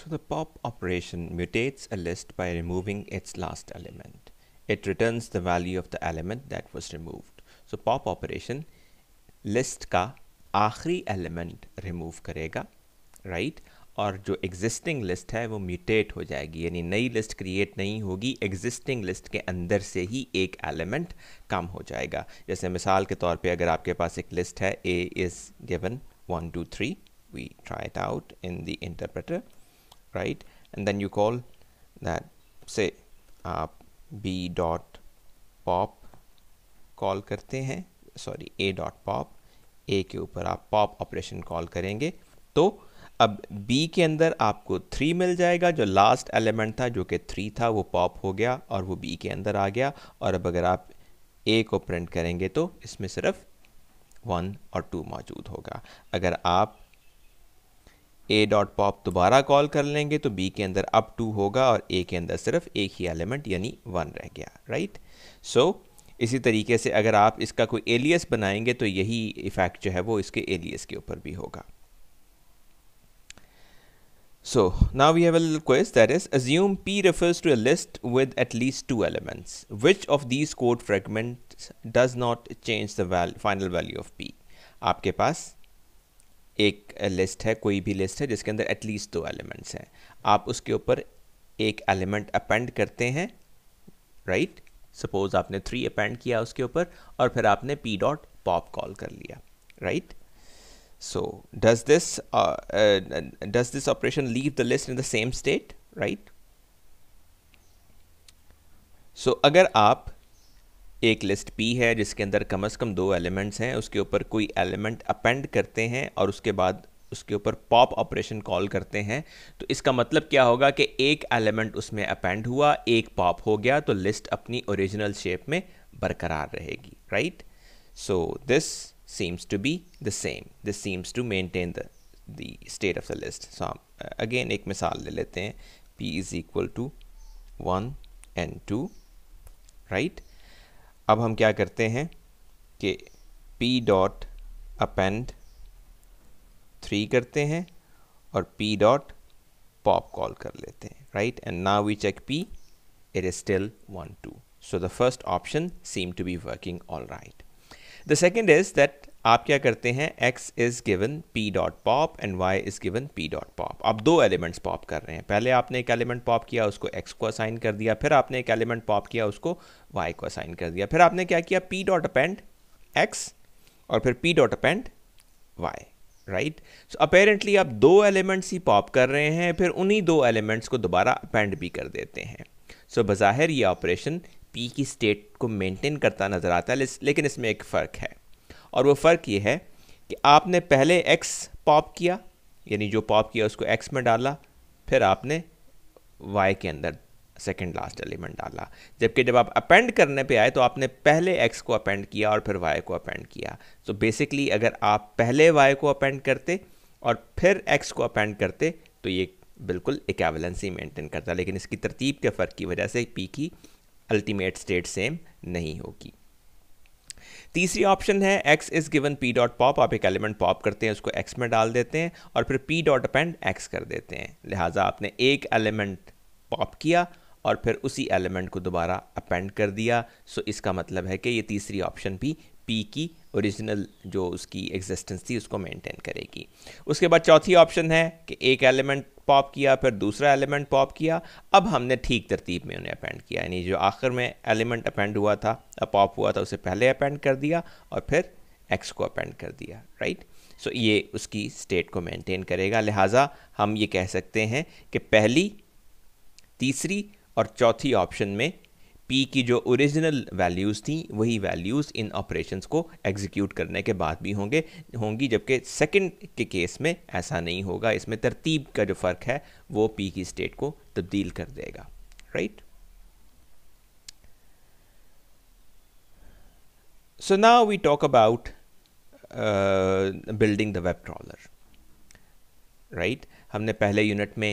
So the pop operation mutates a list by removing its last element. It returns the value of the element that was removed. So pop operation list ka आखिरी element remove karega, right? और जो existing list है वो mutate हो जाएगी यानी नई list create नहीं होगी एग्जिस्टिंग लिस्ट के अंदर से ही एक एलिमेंट कम हो जाएगा जैसे मिसाल के तौर पे अगर आपके पास एक लिस्ट है A is given one two three we try it out in the interpreter right and then you call that say आप b dot pop कॉल करते हैं sorry a dot pop a के ऊपर आप pop ऑपरेशन कॉल करेंगे तो अब b के अंदर आपको थ्री मिल जाएगा जो लास्ट एलिमेंट था जो कि थ्री था वो पॉप हो गया और वो b के अंदर आ गया और अब अगर आप a को प्रिंट करेंगे तो इसमें सिर्फ वन और टू मौजूद होगा अगर आप ए डॉट पॉप दोबारा कॉल कर लेंगे तो बी के अंदर अप टू होगा और ए के अंदर सिर्फ एक ही एलिमेंट यानी वन रह गया राइट right? सो so, इसी तरीके से अगर आप इसका कोई एलियस बनाएंगे तो यही इफेक्ट जो है वो इसके एलियस के ऊपर भी होगा so now we have quiz that is assume P refers to a list with at least two elements which of these code fragment does not change the final value of P आपके पास एक list है कोई भी list है जिसके अंदर at least दो एलिमेंट्स हैं आप उसके ऊपर एक एलिमेंट अपेंड करते हैं राइट सपोज आपने थ्री अपेंड किया उसके ऊपर और फिर आपने पी डॉट पॉप कॉल कर लिया right so does this does this operation leave the list in the same state right so अगर आप एक लिस्ट पी है जिसके अंदर कम से कम दो एलिमेंट्स हैं उसके ऊपर कोई एलिमेंट अपेंड करते हैं और उसके बाद उसके ऊपर पॉप ऑपरेशन कॉल करते हैं तो इसका मतलब क्या होगा कि एक एलिमेंट उसमें अपेंड हुआ एक पॉप हो गया तो लिस्ट अपनी ओरिजिनल शेप में बरकरार रहेगी right so this seems to be the same this seems to maintain the the state of the list. So again एक मिसाल ले लेते हैं P is equal to one and two right अब हम क्या करते हैं कि p डॉट अपेंड थ्री करते हैं और p डॉट पॉप कॉल कर लेते हैं right and now we check p it is still one two so the first option seem to be working all right the second is that आप क्या करते हैं x is given p dot pop and y is given p dot pop आप दो elements pop कर रहे हैं पहले आपने एक एलिमेंट पॉप किया उसको x को असाइन कर दिया फिर आपने एक एलिमेंट पॉप किया उसको y को असाइन कर दिया फिर आपने क्या किया p डॉट अपेंड x और फिर p dot append y right so apparently आप दो एलिमेंट्स ही पॉप कर रहे हैं फिर उन्हीं दो एलिमेंट्स को दोबारा अपेंड भी कर देते हैं सो so, बज़ाहिर ये ऑपरेशन पी की स्टेट को मेंटेन करता नज़र आता है लेकिन इसमें एक फ़र्क है और वो फ़र्क ये है कि आपने पहले एक्स पॉप किया यानी जो पॉप किया उसको एक्स में डाला फिर आपने वाई के अंदर सेकेंड लास्ट एलिमेंट डाला जबकि जब आप अपेंड करने पे आए तो आपने पहले एक्स को अपेंड किया और फिर वाई को अपेंड किया सो so बेसिकली अगर आप पहले वाई को अपेंड करते और फिर एक्स को अपेंड करते तो ये बिल्कुल एक एवलेंसी मेंटेन करता लेकिन इसकी तरतीब के फ़र्क की वजह से पी की अल्टीमेट स्टेट सेम नहीं होगी तीसरी ऑप्शन है X is given P dot pop आप एक एलिमेंट पॉप करते हैं उसको एक्स में डाल देते हैं और फिर पी डॉट अपेंड एक्स कर देते हैं लिहाजा आपने एक एलिमेंट पॉप किया और फिर उसी एलिमेंट को दोबारा अपेंड कर दिया सो इसका मतलब है कि ये तीसरी ऑप्शन भी पी की ओरिजिनल जो उसकी एग्जिस्टेंस थी उसको मेंटेन करेगी उसके बाद चौथी ऑप्शन है कि एक एलिमेंट पॉप किया फिर दूसरा एलिमेंट पॉप किया अब हमने ठीक तरतीब में उन्हें अपेंड किया यानी जो आखिर में एलिमेंट अपेंड हुआ था पॉप हुआ था उसे पहले अपेंड कर दिया और फिर एक्स को अपेंड कर दिया राइट सो so, ये उसकी स्टेट को मेंटेन करेगा लिहाजा हम ये कह सकते हैं कि पहली तीसरी और चौथी ऑप्शन में पी की जो ओरिजिनल वैल्यूज़ थी वही वैल्यूज़ इन ऑपरेशंस को एग्जीक्यूट करने के बाद भी होंगे होंगी जबकि सेकंड के केस में ऐसा नहीं होगा इसमें तरतीब का जो फ़र्क है वो पी की स्टेट को तब्दील कर देगा right so now we talk about building the web crawler right हमने पहले यूनिट में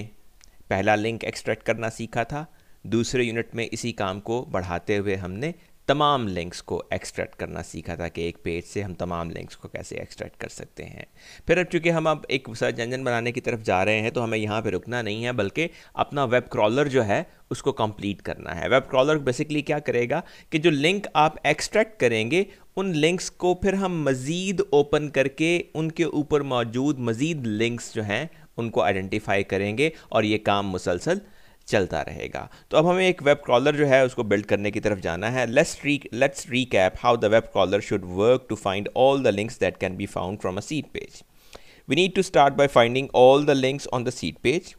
पहला लिंक एक्सट्रैक्ट करना सीखा था दूसरे यूनिट में इसी काम को बढ़ाते हुए हमने तमाम लिंक्स को एक्सट्रैक्ट करना सीखा था कि एक पेज से हम तमाम लिंक्स को कैसे एक्सट्रैक्ट कर सकते हैं फिर अब चूंकि हम अब एक सर्च इंजन बनाने की तरफ जा रहे हैं तो हमें यहाँ पर रुकना नहीं है बल्कि अपना वेब क्रॉलर जो है उसको कंप्लीट करना है वेब क्रॉलर बेसिकली क्या करेगा कि जो लिंक आप एक्सट्रैक्ट करेंगे उन लिंक्स को फिर हम मज़ीद ओपन करके उनके ऊपर मौजूद मज़ीद लिंक्स जो हैं उनको आइडेंटिफाई करेंगे और ये काम मुसलसल चलता रहेगा तो अब हमें एक वेब क्रॉलर जो है उसको बिल्ड करने की तरफ जाना है let's re let's recap how the web crawler should work to find all the links that can be found from a seed page we need to start by finding all the links on the seed page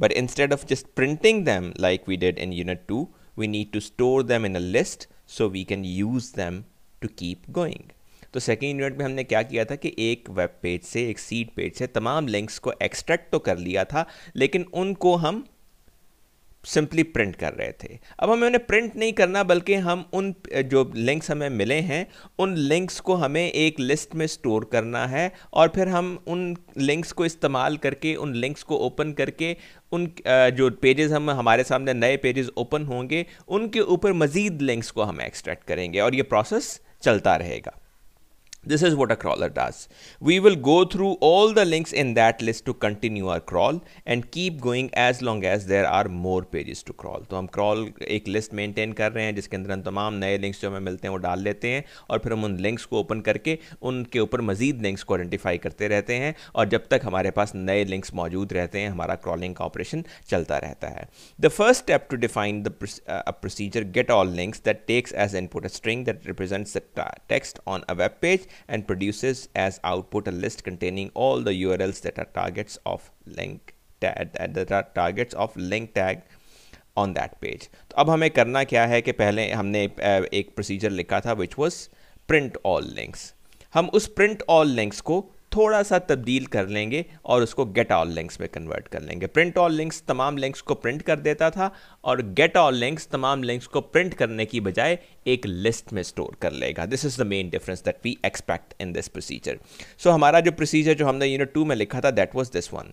but instead of just printing them like we did in unit two we need to store them in a list so we can use them to keep going तो second unit में हमने क्या किया था कि एक web page से एक सीड पेज से तमाम लिंक्स को एक्सट्रैक्ट तो कर लिया था लेकिन उनको हम सिंपली प्रिंट कर रहे थे अब हमें उन्हें प्रिंट नहीं करना बल्कि हम उन जो लिंक्स हमें मिले हैं उन लिंक्स को हमें एक लिस्ट में स्टोर करना है और फिर हम उन लिंक्स को इस्तेमाल करके उन लिंक्स को ओपन करके उन जो पेजेस हम हमारे सामने नए पेजेस ओपन होंगे उनके ऊपर मज़ीद लिंक्स को हम एक्सट्रैक्ट करेंगे और ये प्रोसेस चलता रहेगा This is what a crawler does. We will go through all the links in that list to continue our crawl and keep going as long as there are more pages to crawl. So, we crawl a list maintain कर रहे हैं जिसके अंदर हम तमाम नए links जो हमें मिलते हैं वो डाल लेते हैं और फिर हम उन links को open करके उनके ऊपर मज़ीद links को identify करते रहते हैं और जब तक हमारे पास नए links मौजूद रहते हैं हमारा crawling का operation चलता रहता है The first step to define the a procedure get all links that takes as input a string that represents the text on a web page and produces as output a list containing all the URLs that are targets of link tag that are targets of link tag on that page. तो अब हमें करना क्या है कि पहले हमने एक प्रोसीजर लिखा था which was print all links. हम उस प्रिंट ऑल लिंक्स को थोड़ा सा तब्दील कर लेंगे और उसको गेट ऑल लिंक्स में कन्वर्ट कर लेंगे प्रिंट ऑल लिंक्स तमाम लिंक्स को प्रिंट कर देता था और गेट ऑल लिंक्स तमाम लिंक्स को प्रिंट करने की बजाय एक लिस्ट में स्टोर कर लेगा this is the main difference that we expect in this procedure so हमारा जो प्रोसीजर जो हमने यूनिट टू में लिखा था that was this one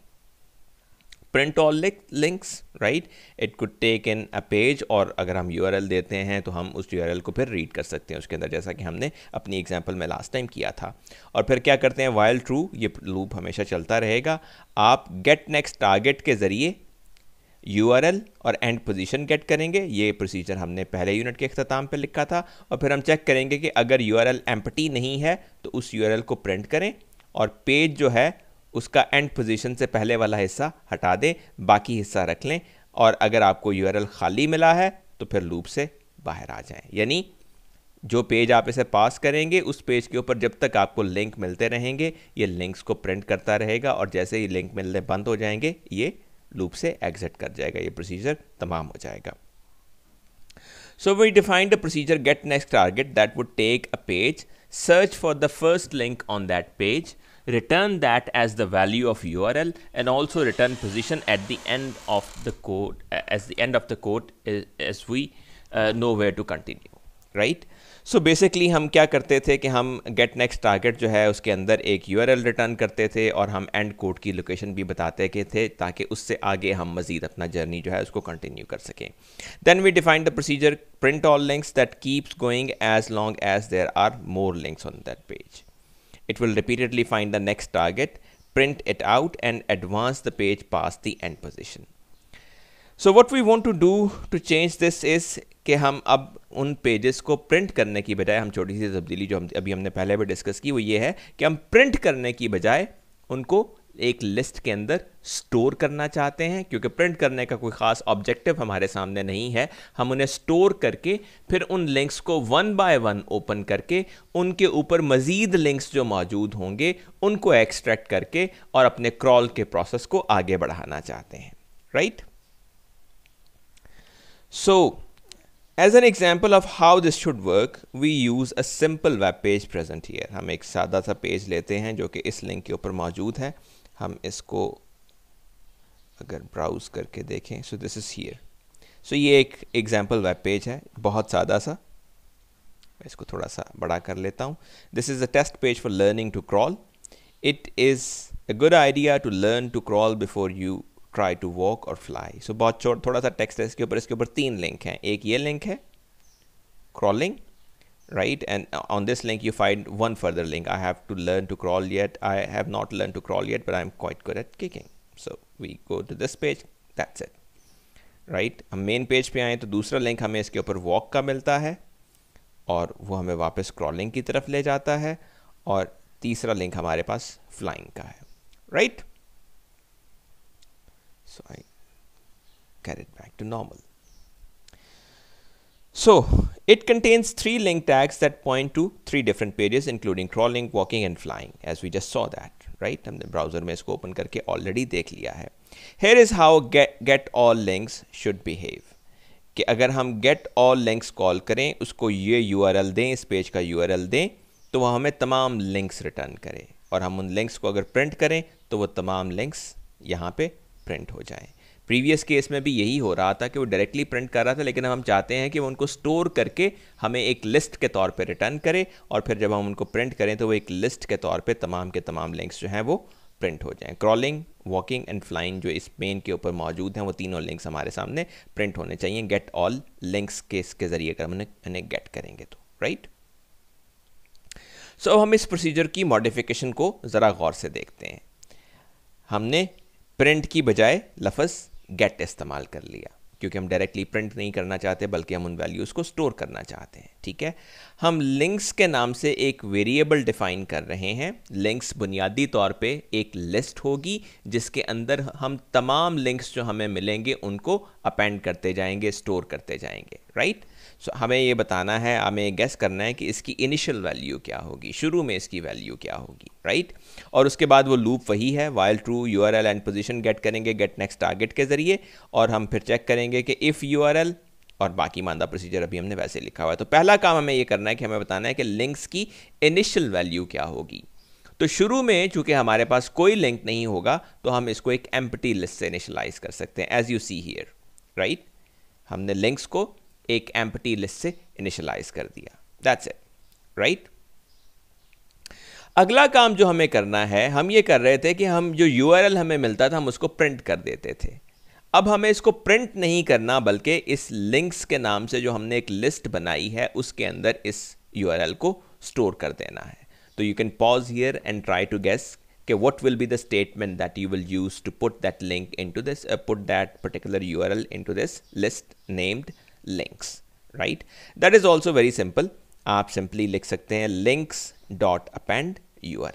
print all links right it could take in a page और अगर हम यू देते हैं तो हम उस यू को फिर रीड कर सकते हैं उसके अंदर जैसा कि हमने अपनी एग्जाम्पल में लास्ट टाइम किया था और फिर क्या करते हैं वाइल ट्रू ये लूप हमेशा चलता रहेगा आप गेट नेक्स्ट टारगेट के ज़रिए यू और एंड पोजिशन गेट करेंगे ये प्रोसीजर हमने पहले यूनिट के अख्ताम पर लिखा था और फिर हम चेक करेंगे कि अगर यू आर नहीं है तो उस यू को प्रिंट करें और पेज जो है उसका एंड पोजीशन से पहले वाला हिस्सा हटा दें बाकी हिस्सा रख लें और अगर आपको यू खाली मिला है तो फिर लूप से बाहर आ जाएं यानी जो पेज आप इसे पास करेंगे उस पेज के ऊपर जब तक आपको लिंक मिलते रहेंगे ये लिंक्स को प्रिंट करता रहेगा और जैसे ही लिंक मिलने बंद हो जाएंगे ये लूप से एग्जिट कर जाएगा ये प्रोसीजर तमाम हो जाएगा so we defined the procedure get next target that would take a page search for the first link on that page return that as the value of URL and also return position at the end of the code as the end of the code as we uh, know where to continue right so so basically हम क्या करते थे कि हम gate next target जो है उसके अंदर एक यू रिटर्न करते थे और हम एंड कोड की लोकेशन भी बताते के थे ताकि उससे आगे हम मज़ीद अपना जर्नी जो है उसको कंटिन्यू कर सकें then we define the procedure print all links that keeps going as long as there are more links on that page It will repeatedly find the next target, print it out and advance the page past the end position. So what we want to do to change this is कि हम अब उन pages को print करने की बजाय हम छोटी सी तब्दीली जो हम अभी हमने पहले भी डिस्कस की वो ये है कि हम प्रिंट करने की बजाय उनको एक लिस्ट के अंदर स्टोर करना चाहते हैं क्योंकि प्रिंट करने का कोई ख़ास ऑब्जेक्टिव हमारे सामने नहीं है हम उन्हें स्टोर करके फिर उन लिंक्स को वन बाय वन ओपन करके उनके ऊपर मज़ीद लिंक्स जो मौजूद होंगे उनको एक्सट्रैक्ट करके और अपने क्रॉल के प्रोसेस को आगे बढ़ाना चाहते हैं right so as an example of how this should work we use a simple web page present here हम एक सादा सा पेज लेते हैं जो कि इस लिंक के ऊपर मौजूद है हम इसको अगर ब्राउज़ करके देखें so this is here so ये एक एग्जांपल वेब पेज है बहुत सादा सा मैं इसको थोड़ा सा बड़ा कर लेता हूँ this is a test page for learning to crawl it is a good idea to learn to crawl before you try to walk और फ्लाई सो बहुत छोट थोड़ा सा टेक्स्ट है इसके ऊपर इसके ऊपर तीन लिंक हैं एक ये लिंक है crawling right and on this link you find one further link i have to learn to crawl yet i have not learned to crawl yet but i'm quite good at kicking so we go to this page that's it right हम main page पे आए तो दूसरा link हमें इसके ऊपर walk का मिलता है और वो हमें वापस क्रॉलिंग की तरफ ले जाता है और तीसरा लिंक हमारे पास फ्लाइंग का है right so I carry it back to normal so It contains three link tags that point to three different pages including crawling, walking and flying as we just saw that right हमने browser में इसको open करके already देख लिया है Here is how get, get all links should behave कि अगर हम get all links कॉल करें उसको ये URL दें इस पेज का URL दें तो वह हमें तमाम लिंक्स रिटर्न करे और हम उन लिंक्स को अगर प्रिंट करें तो वो तमाम लिंक्स यहाँ पे प्रिंट हो जाएं प्रीवियस केस में भी यही हो रहा था कि वो डायरेक्टली प्रिंट कर रहा था लेकिन हम चाहते हैं कि वो उनको स्टोर करके हमें एक लिस्ट के तौर पर रिटर्न करे और फिर जब हम उनको प्रिंट करें तो वो एक लिस्ट के तौर पर तमाम के तमाम लिंक्स जो हैं वो प्रिंट हो जाएं क्रॉलिंग वॉकिंग एंड फ्लाइंग जो इस पेन के ऊपर मौजूद हैं वो तीनों लिंक्स हमारे सामने प्रिंट होने चाहिए गेट ऑल लिंक्स केस के ज़रिए अगर हमने इन्हें गेट करेंगे तो राइट सो so, हम इस प्रोसीजर की मॉडिफिकेशन को ज़रा गौर से देखते हैं हमने प्रिंट की बजाय लफज गेट इस्तेमाल कर लिया क्योंकि हम डायरेक्टली प्रिंट नहीं करना चाहते बल्कि हम उन वैल्यूज़ को स्टोर करना चाहते हैं ठीक है हम लिंक्स के नाम से एक वेरिएबल डिफाइन कर रहे हैं लिंक्स बुनियादी तौर पे एक लिस्ट होगी जिसके अंदर हम तमाम लिंक्स जो हमें मिलेंगे उनको अपेंड करते जाएंगे स्टोर करते जाएंगे राइट right? सो हमें ये बताना है हमें गेस करना है कि इसकी इनिशियल वैल्यू क्या होगी शुरू में इसकी वैल्यू क्या होगी राइट right? और उसके बाद वो लूप वही है while true U R L end position get करेंगे गेट नेक्स्ट टारगेट के ज़रिए और हम फिर चेक करेंगे कि इफ़ यू आर एल और बाकी मानदा प्रोसीजर अभी हमने वैसे लिखा हुआ है तो पहला काम हमें ये करना है कि हमें बताना है कि लिंक्स की इनिशियल वैल्यू क्या होगी तो शुरू में चूंकि हमारे पास कोई लिंक नहीं होगा तो हम इसको एक एम्पटी लिस्ट से इनिशलाइज कर सकते हैं as you see here right हमने लिंक्स को एक एम्पटी लिस्ट से इनिशलाइज कर दिया दैट्स इट राइट अगला काम जो हमें करना है हम ये कर रहे थे कि हम जो यू हमें मिलता था हम उसको प्रिंट कर देते थे अब हमें इसको प्रिंट नहीं करना बल्कि इस लिंक्स के नाम से जो हमने एक लिस्ट बनाई है उसके अंदर इस यू को स्टोर कर देना है तो you can pause here and try to guess के what will be the statement that you will use to put that link into this uh, put that L into this list named links right that is also very simple आप simply लिख सकते हैं links dot append यू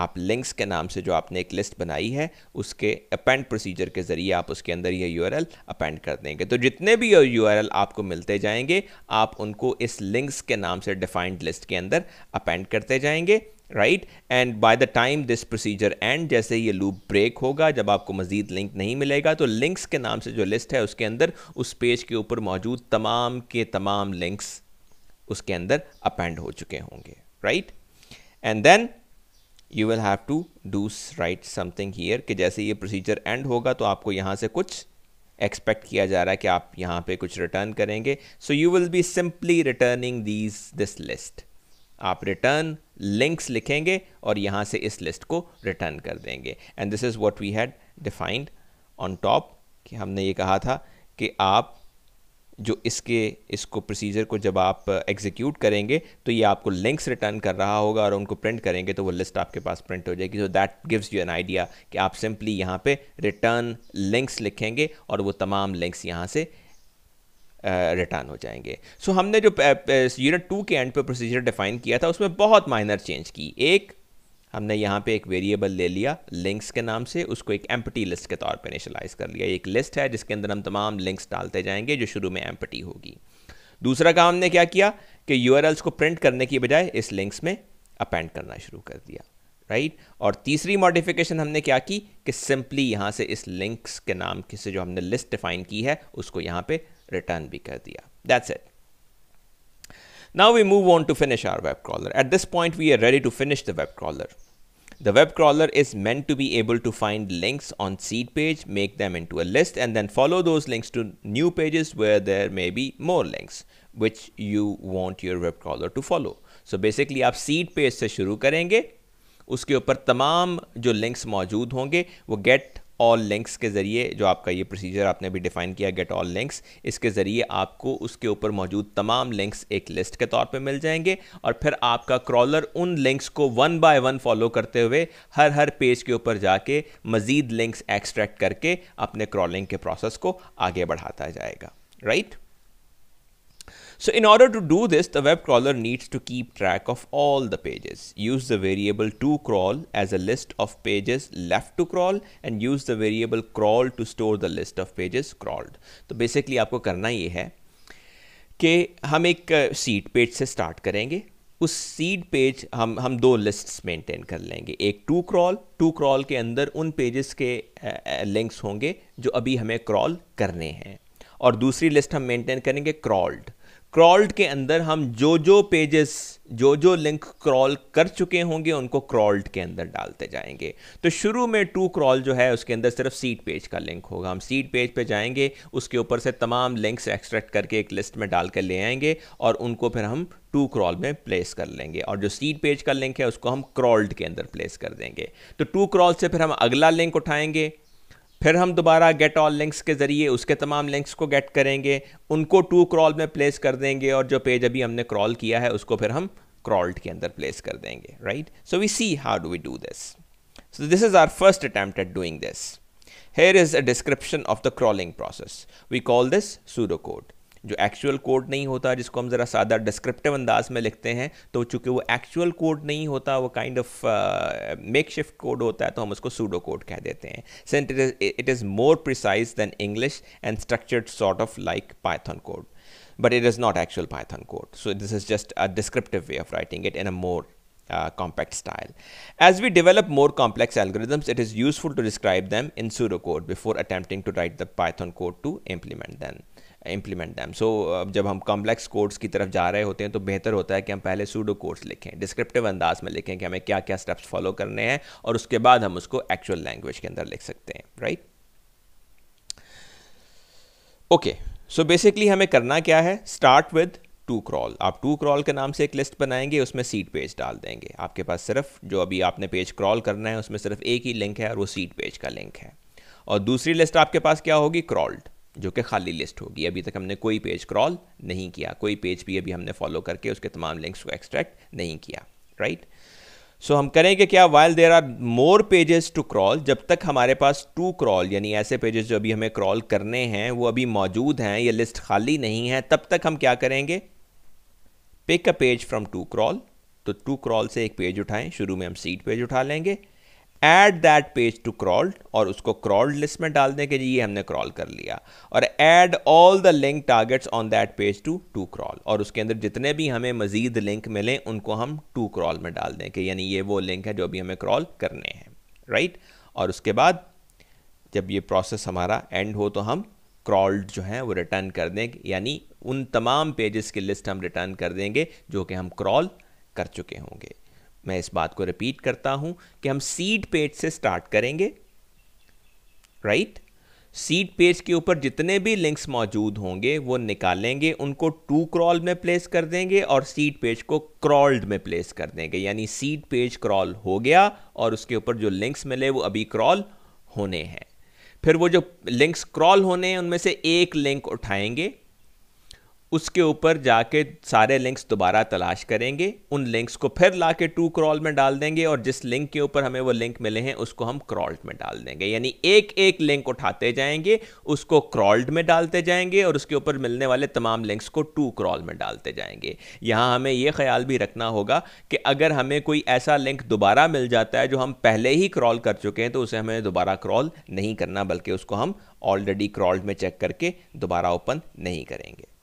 आप links के नाम से जो आपने एक लिस्ट बनाई है उसके अपेंड प्रोसीजर के ज़रिए आप उसके अंदर यह यू अपेंड कर देंगे तो जितने भी यू आपको मिलते जाएंगे आप उनको इस लिंक्स के नाम से डिफाइंड लिस्ट के अंदर अपेंड करते जाएंगे right and by the time this procedure end जैसे ये लूप ब्रेक होगा जब आपको मजीद लिंक नहीं मिलेगा तो लिंक्स के नाम से जो लिस्ट है उसके अंदर उस पेज के ऊपर मौजूद तमाम के तमाम लिंक्स उसके अंदर अपेंड हो चुके होंगे right and then you will have to do write something here कि जैसे ये प्रोसीजर एंड होगा तो आपको यहाँ से कुछ एक्सपेक्ट किया जा रहा है कि आप यहाँ पे कुछ रिटर्न करेंगे so you will be simply returning these this list आप रिटर्न लिंक्स लिखेंगे और यहाँ से इस लिस्ट को रिटर्न कर देंगे and this is what we had defined on top कि हमने ये कहा था कि आप जो इसके इसको प्रोसीजर को जब आप एग्जीक्यूट करेंगे तो ये आपको लिंक्स रिटर्न कर रहा होगा और उनको प्रिंट करेंगे तो वो लिस्ट आपके पास प्रिंट हो जाएगी so that gives you an idea कि आप सिंपली यहाँ पे रिटर्न लिंक्स लिखेंगे और वो तमाम लिंक्स यहाँ से रिटर्न हो जाएंगे सो so, हमने जो यूनिट टू के एंड पे प्रोसीजर डिफाइन किया था उसमें बहुत माइनर चेंज की एक हमने यहाँ पे एक वेरिएबल ले लिया लिंक्स के नाम से उसको एक एम्पटी लिस्ट के तौर पर इनिशलाइज कर लिया एक लिस्ट है जिसके अंदर हम तमाम लिंक्स डालते जाएंगे जो शुरू में एम्पटी होगी दूसरा काम हमने क्या किया कि यू को प्रिंट करने की बजाय इस लिंक्स में अपेंड करना शुरू कर दिया राइट right? और तीसरी मॉडिफिकेशन हमने क्या की कि सिंपली यहाँ से इस लिंक्स के नाम से जो हमने लिस्ट डिफाइन की है उसको यहाँ पे return भी कर दिया that's it now we move on to finish our web crawler at this point we are ready to finish the web crawler the web crawler is meant to be able to find links on seed page make them into a list and then follow those links to new pages where there may be more links which you want your web crawler to follow so basically आप seed page से शुरू करेंगे उसके ऊपर तमाम जो links मौजूद होंगे वो गेट ऑल लिंक्स के ज़रिए जो आपका ये प्रोसीजर आपने अभी डिफ़ाइन किया गेट ऑल लिंक्स इसके ज़रिए आपको उसके ऊपर मौजूद तमाम लिंक्स एक लिस्ट के तौर पे मिल जाएंगे और फिर आपका क्रॉलर उन लिंक्स को वन बाय वन फॉलो करते हुए हर हर पेज के ऊपर जाके मज़ीद लिंक्स एक्सट्रैक्ट करके अपने क्रॉलिंग के प्रोसेस को आगे बढ़ाता जाएगा right right? So in order to do this, the web crawler needs to keep track of all the pages. Use the variable to crawl as a list of pages left to crawl and use the variable crawl to store the list of pages crawled. So basically you have आपको करना ये है कि हम एक seat page से start करेंगे उस सीड पेज हम हम दो लिस्ट्स मेंटेन कर लेंगे एक टू क्रॉल टू क्रॉल के अंदर उन पेजेस के लिंक्स होंगे जो अभी हमें क्रॉल करने हैं और दूसरी लिस्ट हम मेंटेन करेंगे क्रॉल्ड क्रॉल्ड के अंदर हम जो जो पेजेस जो जो लिंक क्रॉल कर चुके होंगे उनको क्रॉल्ड के अंदर डालते जाएंगे तो शुरू में टू क्रॉल जो है उसके अंदर सिर्फ सीट पेज का लिंक होगा हम सीट पेज पे जाएंगे उसके ऊपर से तमाम लिंक्स एक्सट्रैक्ट करके एक लिस्ट में डाल कर ले आएंगे और उनको फिर हम टू क्रॉल में प्लेस कर लेंगे और जो सीट पेज का लिंक है उसको हम क्रॉल्ड के अंदर प्लेस कर देंगे तो टू क्रॉल से फिर हम अगला लिंक उठाएंगे फिर हम दोबारा गेट ऑल लिंक्स के ज़रिए उसके तमाम लिंक्स को गेट करेंगे उनको टू क्रॉल में प्लेस कर देंगे और जो पेज अभी हमने क्रॉल किया है उसको फिर हम क्रॉल्ड के अंदर प्लेस कर देंगे right so we see how do we do this so this is our first attempt at doing this here is a description of the crawling process we call this pseudo code जो actual code नहीं होता जिसको हम ज़रा सादा descriptive अंदाज में लिखते हैं तो चूंकि वो एक्चुअल कोड नहीं होता वो kind of makeshift code होता है तो हम उसको सूडो कोड कह देते हैं सेंट it is more precise than English and structured sort of like Python code but it is not actual Python code so this is just a descriptive way of writing it in a more compact style as we develop more complex algorithms it is useful to describe them in pseudo code before attempting to write the Python code to implement then implement them सो जब हम complex codes की तरफ जा रहे होते हैं तो बेहतर होता है कि हम पहले सूडो कोड्स लिखें डिस्क्रिप्टिव अंदाज में लिखें कि हमें क्या क्या स्टेप्स फॉलो करने हैं और उसके बाद हम उसको एक्चुअल लैंग्वेज के अंदर लिख सकते हैं राइट ओके सो बेसिकली हमें करना क्या है स्टार्ट विद टू क्रॉल आप टू क्रॉल के नाम से एक लिस्ट बनाएंगे उसमें सीट पेज डाल देंगे आपके पास सिर्फ जो अभी आपने पेज क्रॉल करना है उसमें सिर्फ एक ही लिंक है और वो सीट पेज का लिंक है और दूसरी लिस्ट आपके पास क्या होगी क्रॉल्ड जो कि खाली लिस्ट होगी अभी तक हमने कोई पेज क्रॉल नहीं किया कोई पेज भी अभी हमने फॉलो करके उसके तमाम लिंक्स को एक्सट्रैक्ट नहीं किया राइट सो हम करेंगे क्या while there are more pages to crawl जब तक हमारे पास टू क्रॉल यानी ऐसे पेजेस जो अभी हमें क्रॉल करने हैं वो अभी मौजूद हैं या लिस्ट खाली नहीं है तब तक हम क्या करेंगे pick a page from to crawl तो टू क्रॉल से एक पेज उठाएं शुरू में हम सीट पेज उठा लेंगे add that page to crawled और उसको क्रॉल्ड लिस्ट में डाल दें कि ये हमने क्रॉल कर लिया और add all the link targets on that page to to crawl और उसके अंदर जितने भी हमें मजीद लिंक मिले उनको हम टू क्रॉल में डाल दें कि यानी ये वो लिंक है जो अभी हमें क्रॉल करने हैं राइट right? और उसके बाद जब ये प्रोसेस हमारा एंड हो तो हम क्रॉल्ड जो हैं वो रिटर्न कर दें यानी उन तमाम पेजेस की लिस्ट हम रिटर्न कर देंगे जो कि हम क्रॉल कर चुके होंगे मैं इस बात को रिपीट करता हूं कि हम सीड पेज से स्टार्ट करेंगे राइट सीड पेज के ऊपर जितने भी लिंक्स मौजूद होंगे वो निकालेंगे उनको टू क्रॉल में प्लेस कर देंगे और सीड पेज को क्रॉल्ड में प्लेस कर देंगे यानी सीड पेज क्रॉल हो गया और उसके ऊपर जो लिंक्स मिले वो अभी क्रॉल होने हैं फिर वो जो लिंक्स क्रॉल होने हैं उनमें से एक लिंक उठाएंगे उसके ऊपर जाके सारे लिंक्स दोबारा तलाश करेंगे उन लिंक्स को फिर ला के टू क्रॉल में डाल देंगे और जिस लिंक के ऊपर हमें वो लिंक मिले हैं उसको हम क्रॉल्ड में डाल देंगे यानी एक एक लिंक उठाते जाएंगे उसको क्रॉल्ड में डालते जाएंगे और उसके ऊपर मिलने वाले तमाम लिंक्स को टू क्रॉल में डालते जाएंगे यहाँ हमें यह ख्याल भी रखना होगा कि अगर हमें कोई ऐसा लिंक दोबारा मिल जाता है जो हम पहले ही क्रॉल कर चुके हैं तो उसे हमें दोबारा क्रॉल नहीं करना बल्कि उसको हम ऑलरेडी क्रॉल्ड में चेक करके दोबारा ओपन नहीं करेंगे